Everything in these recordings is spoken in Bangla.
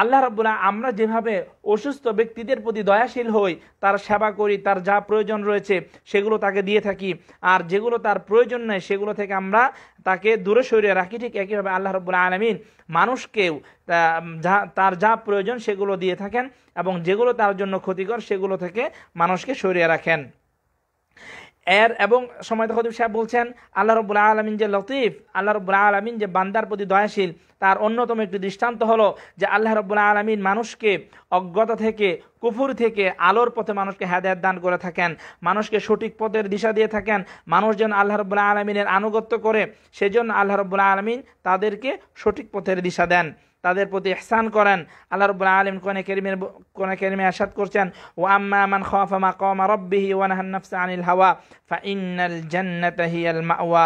আল্লাহ রাবুল্লাহ আমরা যেভাবে অসুস্থ ব্যক্তিদের প্রতি দয়াশীল হই তার সেবা করি তার যা প্রয়োজন রয়েছে সেগুলো তাকে দিয়ে থাকি আর যেগুলো তার প্রয়োজন নেই সেগুলো থেকে আমরা তাকে দূরে সরিয়ে রাখি ঠিক একইভাবে আল্লাহ রবুল্লাহ আলমিন মানুষকেও যা তার যা প্রয়োজন সেগুলো দিয়ে থাকেন এবং যেগুলো তার জন্য ক্ষতিকর সেগুলো থেকে মানুষকে সরিয়ে রাখেন এর এবং সময় খতিব সাহেব বলছেন আল্লাহ রবুল্লা আলমিন যে লতিফ আল্লাহ রবুল্লা আলমিন যে বান্দার প্রতি দয়াশীল তার অন্যতম একটি দৃষ্টান্ত হলো যে আল্লাহ রবুল্লা আলমিন মানুষকে অজ্ঞতা থেকে কুফুর থেকে আলোর পথে মানুষকে হেদায়ত দান করে থাকেন মানুষকে সঠিক পথের দিশা দিয়ে থাকেন মানুষ যেন আল্লাহ রবুল্লা আলমিনের আনুগত্য করে সেজন্য আল্লাহ রবুল্লা আলমিন তাদেরকে সঠিক পথের দিশা দেন তাদের প্রতি এহসান করেন আল্লাহ রব্বুল আলম কোনে কেরিমের কোনে কেরিমে আসাদ করছেন ও আম্মা মান খাফা মা কমা রব্বিহি ওয়ানহান নাফসা আনিল হাওয়া ফা ইন্নাল জান্নাতা হিয়াল মাওয়া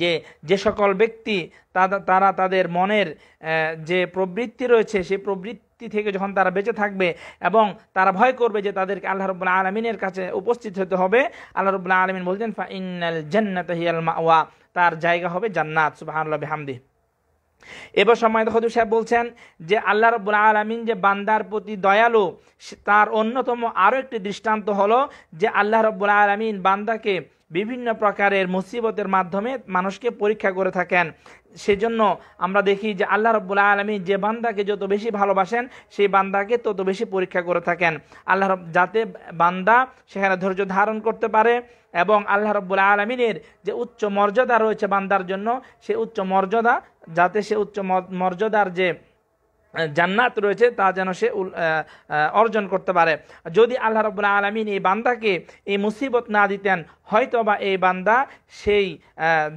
যে যে সকল ব্যক্তি তারা তাদের মনের যে প্রবৃত্তি রয়েছে সেই প্রবৃত্তি থেকে যখন তারা বেঁচে থাকবে এবং তারা ভয় করবে যে তাদেরকে আল্লাহ রবুল্লা আলমিনের কাছে উপস্থিত হতে হবে আল্লাহ রবুল্লা আলমিন বলছেন ফা ইন্নাল জান্নাত হিয়াল মাওয়া তার জায়গা হবে জান্নাত সুবাহ হামদি এবার সময় হজুর সাহেব বলছেন যে আল্লাহ রব আলমিন যে বান্দার প্রতি দয়ালু তার অন্যতম আরও একটি দৃষ্টান্ত হলো যে আল্লাহ রব্বুল আলমিন বান্দাকে বিভিন্ন প্রকারের মুসিবতের মাধ্যমে মানুষকে পরীক্ষা করে থাকেন সেজন্য আমরা দেখি যে আল্লাহ রব্বুল আলমী যে বান্দাকে যত বেশি ভালোবাসেন সেই বান্দাকে তত বেশি পরীক্ষা করে থাকেন আল্লাহ যাতে বান্দা সেখানে ধৈর্য ধারণ করতে পারে এবং আল্লাহ রব্বুল আলমিনের যে উচ্চ মর্যাদা রয়েছে বান্দার জন্য সে উচ্চ মর্যাদা যাতে সে উচ্চ মর্যাদার যে জান্নাত রয়েছে তা যেন সে অর্জন করতে পারে যদি আল্লাহ রবুল্লা আলমিন এই বান্দাকে এই মুসিবত না দিতেন হয়তো বা এই বান্দা সেই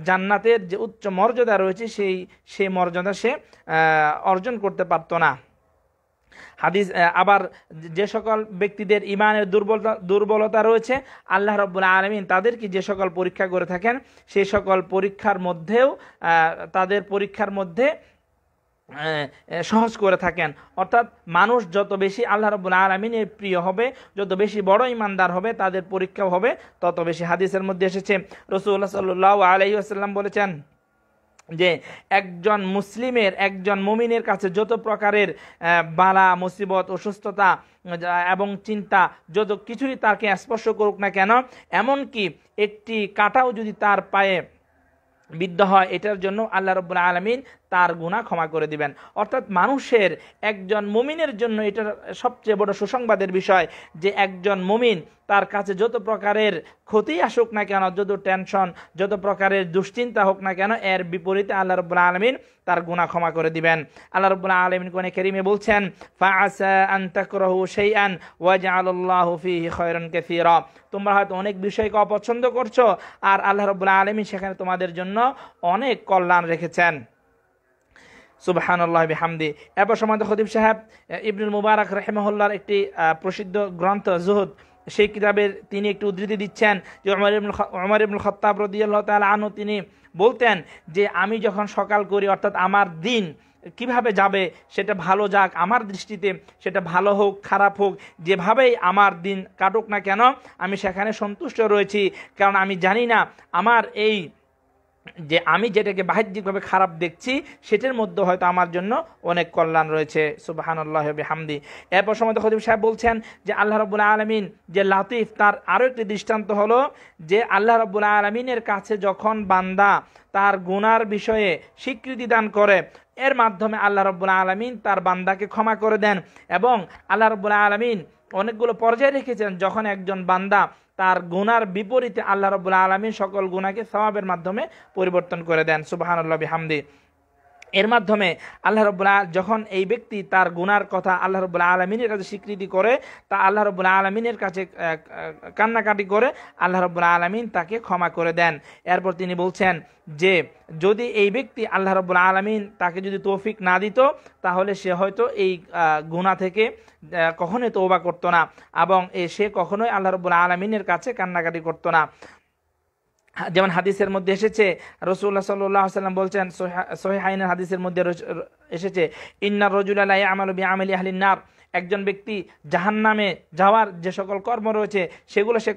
জান্নাতের যে উচ্চ মর্যাদা রয়েছে সেই সেই মর্যাদা সে অর্জন করতে পারতো না হাদিস আবার যে সকল ব্যক্তিদের ইমানের দুর্বলতা দুর্বলতা রয়েছে আল্লাহ রব্বুল আলমিন তাদেরকে যে সকল পরীক্ষা করে থাকেন সেই সকল পরীক্ষার মধ্যেও তাদের পরীক্ষার মধ্যে সহজ করে থাকেন অর্থাৎ মানুষ যত বেশি আল্লাহ রবুল আলমিনের প্রিয় হবে যত বেশি বড় ইমানদার হবে তাদের পরীক্ষা হবে তত বেশি হাদিসের মধ্যে এসেছে রসুল্লাহ সাল্লু আলহি আসাল্লাম বলেছেন যে একজন মুসলিমের একজন মমিনের কাছে যত প্রকারের বালা মুসিবত অসুস্থতা এবং চিন্তা যত কিছুই তাকে স্পর্শ করুক না কেন এমনকি একটি কাটাও যদি তার পায়ে বিদ্ধ হয় এটার জন্য আল্লাহ রব্বুল আলমিন তার গুণা ক্ষমা করে দিবেন অর্থাৎ মানুষের একজন মুমিনের জন্য এটা সবচেয়ে বড় সুসংবাদের বিষয় যে একজন মুমিন তার কাছে যত প্রকারের ক্ষতি আসুক না কেন যত টেনশন যত প্রকারের দুশ্চিন্তা হোক না কেন এর বিপরীতে আল্লাহ রবুল্লা আলমিন তার গুণা ক্ষমা করে দিবেন আল্লাহ রবুল্লা আলমিন কোনে কেরিমে বলছেন ফাহু সেই আন ওয়াজ আল্লাহ ফি খয়রন কেফির তোমরা হয়তো অনেক বিষয়কে অপছন্দ করছো আর আল্লাহ রবুল্লা আলমিন সেখানে তোমাদের জন্য অনেক কল্যাণ রেখেছেন সুবাহান আল্লাহ বিহামদি এরপর সময় খদিব সাহেব ইবনুল মুবারক রেহেমহল্লার একটি প্রসিদ্ধ গ্রন্থ জুহদ সেই কিতাবের তিনি একটি উদ্ধৃতি দিচ্ছেন যে অমর ইবনুল অমর ইবনুল খত্তাব রদিয়াল্লাহ তাল আনু তিনি বলতেন যে আমি যখন সকাল করি অর্থাৎ আমার দিন কিভাবে যাবে সেটা ভালো যাক আমার দৃষ্টিতে সেটা ভালো হোক খারাপ হোক যেভাবেই আমার দিন কাটুক না কেন আমি সেখানে সন্তুষ্ট রয়েছি কারণ আমি জানি না আমার এই যে আমি যেটাকে বাহ্যিকভাবে খারাপ দেখছি সেটার মধ্যে হয়তো আমার জন্য অনেক কল্যাণ রয়েছে সুবাহানুল্লাহ হামদি এরপর সময় তো খদিব সাহেব বলছেন যে আল্লাহ রবুল্লা আলমিন যে লাতিফ তার আরও একটি দৃষ্টান্ত হলো যে আল্লাহ রবুল্লা আলমিনের কাছে যখন বান্দা তার গুনার বিষয়ে স্বীকৃতি দান করে এর মাধ্যমে আল্লাহ রবুল্লা আলমিন তার বান্দাকে ক্ষমা করে দেন এবং আল্লাহ রবুল্লা আলমিন অনেকগুলো পর্যায়ে রেখেছেন যখন একজন বান্দা তার গুনার বিপরীতে আল্লাহ রবুল্লা আলমী সকল গুণাকে সবাবের মাধ্যমে পরিবর্তন করে দেন সুবাহানুল্লাহ হামদি এর মাধ্যমে আল্লাহ রবুল্লা যখন এই ব্যক্তি তার গুনার কথা আল্লাহ রবুল্লা আলমিনের কাছে স্বীকৃতি করে তা আল্লাহ রবুল্লা আলমিনের কাছে কান্নাকাটি করে আল্লাহ রবুল্লা আলমিন তাকে ক্ষমা করে দেন এরপর তিনি বলছেন যে যদি এই ব্যক্তি আল্লাহ রবুল্লা আলমিন তাকে যদি তৌফিক না দিত তাহলে সে হয়তো এই গুণা থেকে কখনোই তৌবা করতো না এবং সে কখনোই আল্লাহ রবুল্লা আলমিনের কাছে কান্নাকাটি করতো না যেমন হাদিসের মধ্যে এসেছে রসুল্লাহ সাল্লাহ সাল্লাম বলছেন সোহেহাইনের হাদিসের মধ্যে এসেছে ইন্নার রজুল আলাই আমাল বি আমলি আহলিন নার একজন ব্যক্তি জাহান নামে যাওয়ার যে সকল কর্ম রয়েছে সেগুলো সে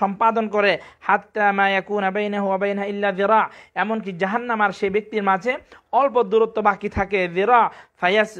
সম্পাদন করে হাত্তা মায়াকুন আবাইনা হুয়াবাইনা ইল্লা জেরা এমনকি জাহান নামার আর ব্যক্তির মাঝে অল্প দূরত্ব বাকি থাকে জেরা ফায়াস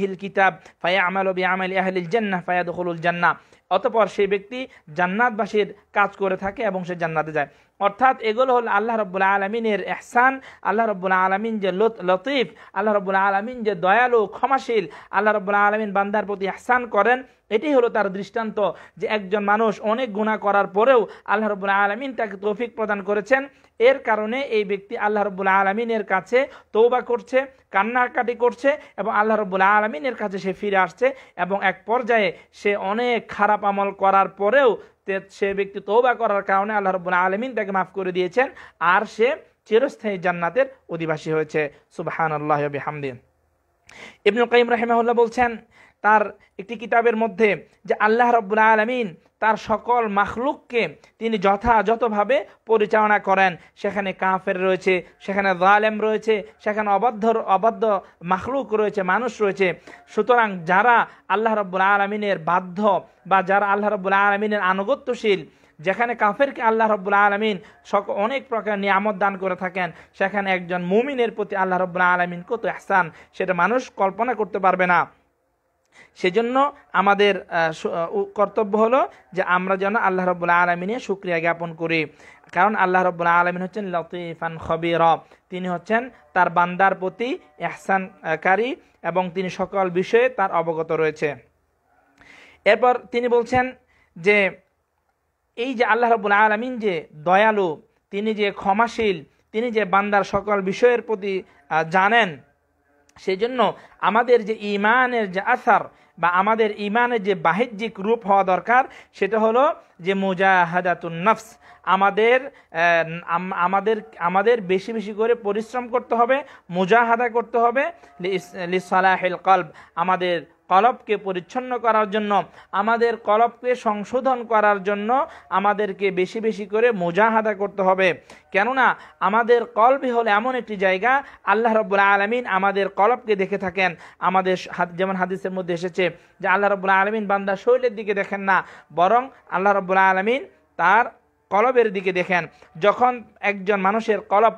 হিল কিতাব ফায়া আমাল বি আমলি আহলিল জান্না ফায়াদুল জান্না অতপর সেই ব্যক্তি জান্নাতবাসীর কাজ করে থাকে এবং সে জান্নাতে যায় অর্থাৎ এগুলো হল আল্লাহ রব্বুল্লা আলমিনের এহসান আল্লাহ রব্বুল্লা আলমিন যে লতিফ আল্লাহ রব্বুল্লা আলমিন যে দয়ালু ক্ষমাশীল আল্লাহ রব্বুল্লা আলমিন বান্দার প্রতি এহসান করেন এটি হলো তার দৃষ্টান্ত যে একজন মানুষ অনেক গুণা করার পরেও আল্লাহ রবুল্লা আলমিন তাকে তৌফিক প্রদান করেছেন এর কারণে এই ব্যক্তি আল্লাহ রবুল্লা আলমিনের কাছে তৌবা করছে কান্নাকাটি করছে এবং আল্লাহ রবুল্লা আলমিনের কাছে সে ফিরে আসছে এবং এক পর্যায়ে সে অনেক খারাপ আমল করার পরেও সে ব্যক্তি তৌবা করার কারণে আল্লাহ রবুল্লা আলমিন তাকে মাফ করে দিয়েছেন আর সে চিরস্থায়ী জান্নাতের অধিবাসী হয়েছে সুবাহান আল্লাহ হামদিন ইবনুল কাইম রাহিমাহুল্লাহ বলছেন তার একটি কিতাবের মধ্যে যে আল্লাহ রব্বুল আলমিন তার সকল মাখলুককে তিনি যথাযথভাবে পরিচালনা করেন সেখানে কাফের রয়েছে সেখানে দালেম রয়েছে সেখানে অবাধ্য অবাধ্য মাখলুক রয়েছে মানুষ রয়েছে সুতরাং যারা আল্লাহ রব্বুল আলমিনের বাধ্য বা যারা আল্লাহ রব্বুল আলমিনের আনুগত্যশীল যেখানে কাফেরকে আল্লাহ রব্বুল আলমিন সক অনেক প্রকার নিয়ামত দান করে থাকেন সেখানে একজন মুমিনের প্রতি আল্লাহ রব্বুল আলমিন কত আসান সেটা মানুষ কল্পনা করতে পারবে না সেজন্য আমাদের কর্তব্য হলো যে আমরা যেন আল্লাহ রব্বুল্লা আলমিনে সুক্রিয়া জ্ঞাপন করি কারণ আল্লাহ রব্বুল্লা আলমিন হচ্ছেন লতিফান খবির তিনি হচ্ছেন তার বান্দার প্রতি এহসানকারী এবং তিনি সকল বিষয়ে তার অবগত রয়েছে এরপর তিনি বলছেন যে এই যে আল্লাহ রব্বুল আলমিন যে দয়ালু তিনি যে ক্ষমাশীল তিনি যে বান্দার সকল বিষয়ের প্রতি জানেন সেই জন্য আমাদের যে ইমানের যে আসার বা আমাদের ইমানের যে বাহ্যিক রূপ হওয়া দরকার সেটা হলো যে মুজাহাদাতুন নফস আমাদের আমাদের আমাদের বেশি বেশি করে পরিশ্রম করতে হবে মুজাহাদা করতে হবে লিসালাহিল কলব আমাদের কলবকে পরিচ্ছন্ন করার জন্য আমাদের কলবকে সংশোধন করার জন্য আমাদেরকে বেশি বেশি করে মোজাহাদা করতে হবে কেননা আমাদের কলবি হল এমন একটি জায়গা আল্লাহ রব্বুল্লা আলমিন আমাদের কলবকে দেখে থাকেন আমাদের যেমন হাদিসের মধ্যে এসেছে যে আল্লাহ রব্বুল্লা আলমিন বান্দা শৈলের দিকে দেখেন না বরং আল্লাহ রব্বুল্লা আলমিন তার কলবের দিকে দেখেন যখন একজন মানুষের কলব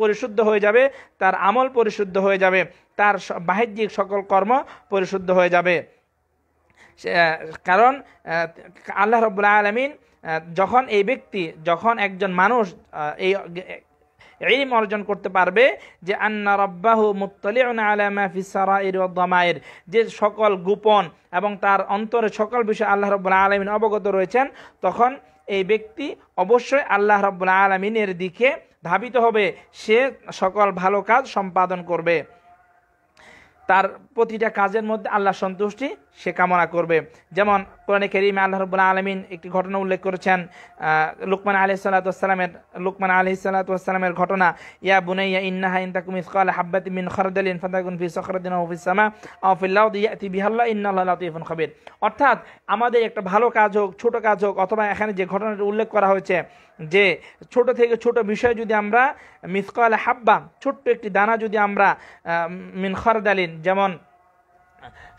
পরিশুদ্ধ হয়ে যাবে তার আমল পরিশুদ্ধ হয়ে যাবে তার বাহ্যিক সকল কর্ম পরিশুদ্ধ হয়ে যাবে কারণ আল্লাহ রব্বুল আলমিন যখন এই ব্যক্তি যখন একজন মানুষ এই ইলম অর্জন করতে পারবে যে আন্না রব্বাহু মুত্তালিউন যে সকল গোপন এবং তার অন্তরে সকল বিষয়ে আল্লাহ রাব্বুল আলমিন অবগত রয়েছেন তখন এই ব্যক্তি অবশ্যই আল্লাহ রাব্বুল আলমিনের দিকে ধাবিত হবে সে সকল ভালো কাজ সম্পাদন করবে তার প্রতিটা কাজের মধ্যে আল্লাহ সন্তুষ্টি সে কামনা করবে যেমন কোরআনে কেরিমে আল্লাহ রবুল্লা আলমিন একটি ঘটনা উল্লেখ করেছেন লুকমান আলহ সাল্লাতামের লুকমান আলি সাল্লাতামের ঘটনা ইয়া বুনাইয়া ইন্নাহা ইন্তাকুম ইসকাল হাব্বাত মিন খরদালিন ফাতাকুন ফি সখরদিন ওফিসামা আফিল্লাহ তি বিহাল্লা ইন্নাল্লাহ লাতিফুন খবির অর্থাৎ আমাদের একটা ভালো কাজ হোক ছোট কাজ হোক অথবা এখানে যে ঘটনাটি উল্লেখ করা হয়েছে যে ছোট থেকে ছোট বিষয় যদি আমরা মিসকাল হাব্বা ছোট্ট একটি দানা যদি আমরা মিন খরদালিন যেমন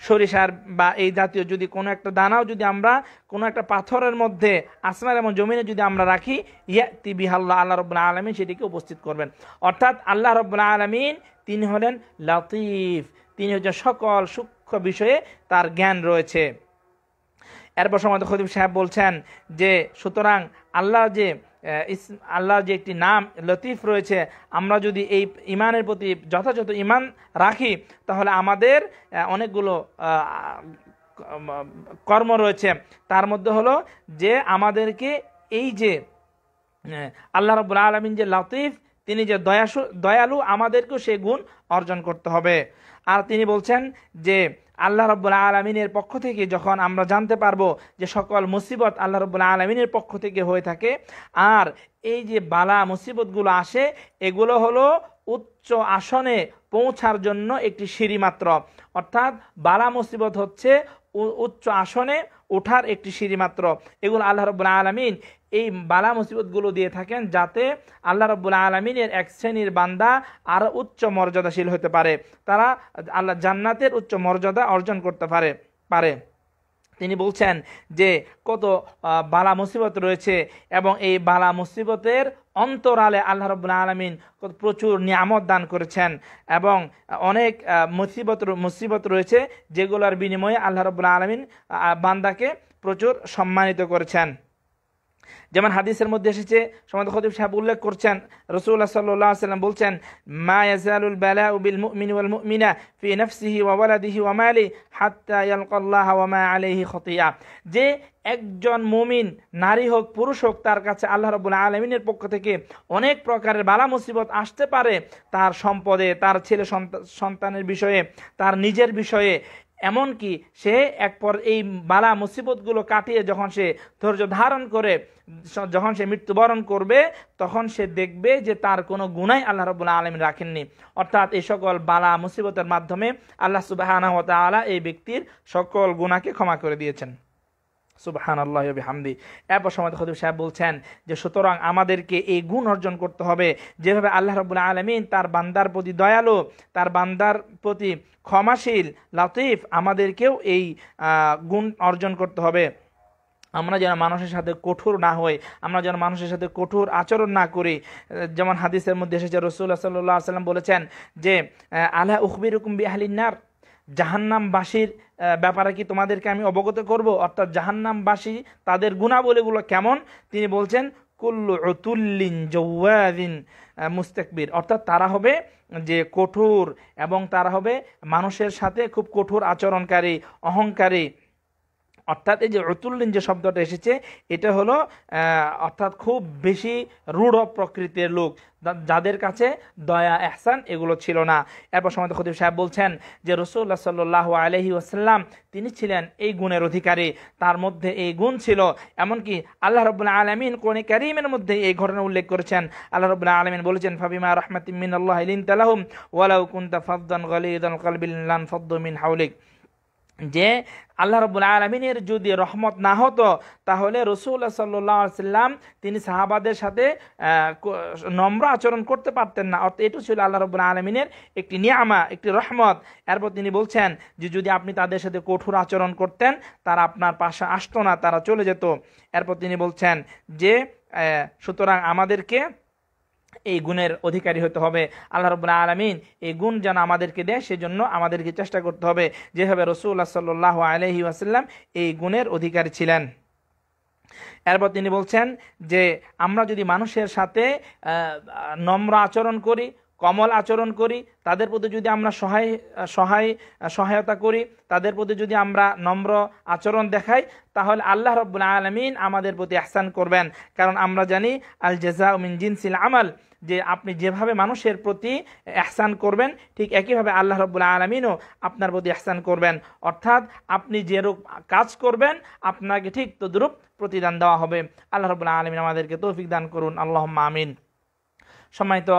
সরিষার বা এই জাতীয় যদি কোনো একটা দানাও যদি আমরা কোনো একটা পাথরের মধ্যে আসমার এবং জমিনে যদি আমরা রাখি ইয়াতি বিহাল্লা আল্লাহ রব্বুল্লাহ আলমিন সেটিকে উপস্থিত করবেন অর্থাৎ আল্লাহ রব্বুল্লাহ আলমিন তিনি হলেন লতিফ তিনি হচ্ছেন সকল সূক্ষ্ম বিষয়ে তার জ্ঞান রয়েছে এরপর সময় খদিব সাহেব বলছেন যে সুতরাং আল্লাহ যে আল্লাহ যে একটি নাম লতিফ রয়েছে আমরা যদি এই ইমানের প্রতি যথাযথ ইমান রাখি তাহলে আমাদের অনেকগুলো কর্ম রয়েছে তার মধ্যে হলো যে আমাদেরকে এই যে আল্লাহ রবুল আলমিন যে লতিফ তিনি যে দয়াসু দয়ালু আমাদেরকেও সে গুণ অর্জন করতে হবে আর তিনি বলছেন যে আল্লাহ রব্বুল্লা আলমিনের পক্ষ থেকে যখন আমরা জানতে পারবো যে সকল মুসিবত আল্লাহ রব্বুল্লা আলমিনের পক্ষ থেকে হয়ে থাকে আর এই যে বালা মুসিবতগুলো আসে এগুলো হলো উচ্চ আসনে পৌঁছার জন্য একটি সিঁড়ি মাত্র অর্থাৎ বালা মুসিবত হচ্ছে উচ্চ আসনে ওঠার একটি সিঁড়ি মাত্র এগুলো আল্লাহ রব্বুল আলমিন এই বালা মুসিবতগুলো দিয়ে থাকেন যাতে আল্লাহ রব্বুল আলমিনের এক শ্রেণীর বান্দা আরও উচ্চ মর্যাদাশীল হতে পারে তারা আল্লাহ জান্নাতের উচ্চ মর্যাদা অর্জন করতে পারে পারে তিনি বলছেন যে কত বালা মুসিবত রয়েছে এবং এই বালা মুসিবতের অন্তরালে আল্লাহ রব আলমিন প্রচুর নিয়ামত দান করেছেন এবং অনেক মুসিবত মুসিবত রয়েছে যেগুলোর বিনিময়ে আল্লাহ রবুল্লা আলমিন বান্দাকে প্রচুর সম্মানিত করেছেন যেমন হাদিসের মধ্যে এসেছে সমাদ খতিব সাহেব উল্লেখ করছেন রসুল্লাহ সাল্লাহ সাল্লাম বলছেন মা ইয়াজালুল বালা উবিল মুমিন ওয়াল মুমিনা ফি নফসিহি ওয়া ওয়ালাদিহি ওয়া মালি হাত্তা ইয়ালকাল্লাহ ওয়া মা আলাইহি খতিয়া যে একজন মুমিন নারী হোক পুরুষ হোক তার কাছে আল্লাহ রবুল আলমিনের পক্ষ থেকে অনেক প্রকারের বালা মুসিবত আসতে পারে তার সম্পদে তার ছেলে সন্তানের বিষয়ে তার নিজের বিষয়ে এমনকি সে এক পর এই বালা মুসিবতগুলো কাটিয়ে যখন সে ধৈর্য ধারণ করে যখন সে মৃত্যুবরণ করবে তখন সে দেখবে যে তার কোনো গুণাই আল্লাহ রবুল্লা আলম রাখেননি অর্থাৎ এই সকল বালা মুসিবতের মাধ্যমে আল্লাহ সুবাহ এই ব্যক্তির সকল গুণাকে ক্ষমা করে দিয়েছেন সুবাহান আল্লাহ হামদি এরপর সময় খদিব সাহেব বলছেন যে সুতরাং আমাদেরকে এই গুণ অর্জন করতে হবে যেভাবে আল্লাহ রবুল্লা আলমিন তার বান্দার প্রতি দয়ালু তার বান্দার প্রতি ক্ষমাশীল লাতিফ আমাদেরকেও এই গুণ অর্জন করতে হবে আমরা যেন মানুষের সাথে কঠোর না হই আমরা যেন মানুষের সাথে কঠোর আচরণ না করি যেমন হাদিসের মধ্যে এসেছে রসুল্লাহ সাল্লাম বলেছেন যে আল্লাহ উকবির হুকুম বি আহলিনার জাহান্নামবাসীর ব্যাপারে কি তোমাদেরকে আমি অবগত করব অর্থাৎ জাহান্নামবাসী তাদের গুণাবলীগুলো কেমন তিনি বলছেন কুল্লুতুল্লিন অতুল্লিন জৌয়াদিন মুস্তেকবির অর্থাৎ তারা হবে যে কঠোর এবং তারা হবে মানুষের সাথে খুব কঠোর আচরণকারী অহংকারী অর্থাৎ এই যে অতুল্লিন যে শব্দটা এসেছে এটা হলো অর্থাৎ খুব বেশি রূঢ় প্রকৃতির লোক যাদের কাছে দয়া এহসান এগুলো ছিল না এরপর সময় খতিব সাহেব বলছেন যে রসুল্লাহ সাল্লাহ আলহি আসাল্লাম তিনি ছিলেন এই গুণের অধিকারী তার মধ্যে এই গুণ ছিল এমনকি আল্লাহ রবুল্লাহ আলমিন কোন করিমের মধ্যে এই ঘটনা উল্লেখ করেছেন আল্লাহ রবুল্লাহ আলমিন বলেছেন ফাবিমা রহমতিমিন আল্লাহ ইলিন তালাহম ওয়ালাউ কুন্তা ফদ্দান গলিদান কলবিল্লান ফদ্দ মিন হাউলিক যে আল্লাহ রবুল আলমিনের যদি রহমত না হতো তাহলে রসুল্লাহ সাল্লাহ সাল্লাম তিনি সাহাবাদের সাথে নম্র আচরণ করতে পারতেন না অর্থাৎ এটু ছিল আল্লাহ রবুল আলমিনের একটি নিয়ামা একটি রহমত এরপর তিনি বলছেন যে যদি আপনি তাদের সাথে কঠোর আচরণ করতেন তারা আপনার পাশে আসতো না তারা চলে যেত এরপর তিনি বলছেন যে সুতরাং আমাদেরকে এই গুণের অধিকারী হতে হবে আল্লাহ রবুল্লা আলমিন এই গুণ যেন আমাদেরকে দেয় সেজন্য আমাদেরকে চেষ্টা করতে হবে যেভাবে রসুল্লাহ সাল্লাহ আলহি আসাল্লাম এই গুণের অধিকারী ছিলেন এরপর তিনি বলছেন যে আমরা যদি মানুষের সাথে নম্র আচরণ করি কমল আচরণ করি তাদের প্রতি যদি আমরা সহায় সহায় সহায়তা করি তাদের প্রতি যদি আমরা নম্র আচরণ দেখাই তাহলে আল্লাহ রব্বুল আলমিন আমাদের প্রতি আহসান করবেন কারণ আমরা জানি আল জেজা মিন জিনসিল আমাল যে আপনি যেভাবে মানুষের প্রতি এহসান করবেন ঠিক একইভাবে আল্লাহ রব্বুল আলমিনও আপনার প্রতি এহসান করবেন অর্থাৎ আপনি যেরূপ কাজ করবেন আপনাকে ঠিক তদরূপ প্রতিদান দেওয়া হবে আল্লাহ রবুল্লা আলমিন আমাদেরকে তৌফিক দান করুন আল্লাহ আমিন সময় তো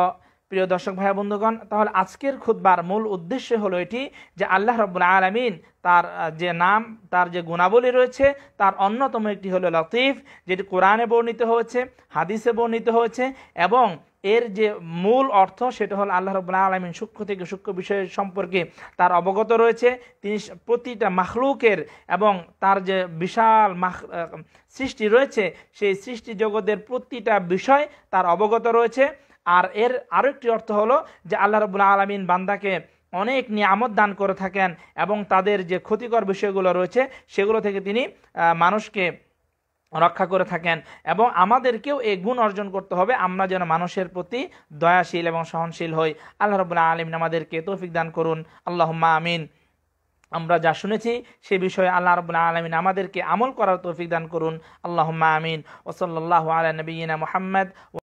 প্রিয় দর্শক ভাই বন্ধুগণ তাহলে আজকের খুদ্বার মূল উদ্দেশ্য হলো এটি যে আল্লাহ রব আলমিন তার যে নাম তার যে গুণাবলী রয়েছে তার অন্যতম একটি হলো লতিফ যেটি কোরআনে বর্ণিত হয়েছে হাদিসে বর্ণিত হয়েছে এবং এর যে মূল অর্থ সেটা হল আল্লাহ রবুল্লা আলমিন সূক্ষ্ম থেকে সূক্ষ্ম বিষয় সম্পর্কে তার অবগত রয়েছে তিনি প্রতিটা মাখলুকের এবং তার যে বিশাল মাখ সৃষ্টি রয়েছে সেই সৃষ্টি জগতের প্রতিটা বিষয় তার অবগত রয়েছে আর এর আরও একটি অর্থ হলো যে আল্লাহ রবুল্লা আলমিন বান্দাকে অনেক নিয়ামত দান করে থাকেন এবং তাদের যে ক্ষতিকর বিষয়গুলো রয়েছে সেগুলো থেকে তিনি মানুষকে রক্ষা করে থাকেন এবং আমাদেরকেও এই গুণ অর্জন করতে হবে আমরা যেন মানুষের প্রতি দয়াশীল এবং সহনশীল হই আল্লাহ রবুল্লাহ আলমিন আমাদেরকে তৌফিক দান করুন আল্লাহ আমিন আমরা যা শুনেছি সে বিষয়ে আল্লাহ রবুল্লা আলমিন আমাদেরকে আমল করার তৌফিক দান করুন আল্লাহ আমিন ওসল্লাহ আলা নবীনা মোহাম্মদ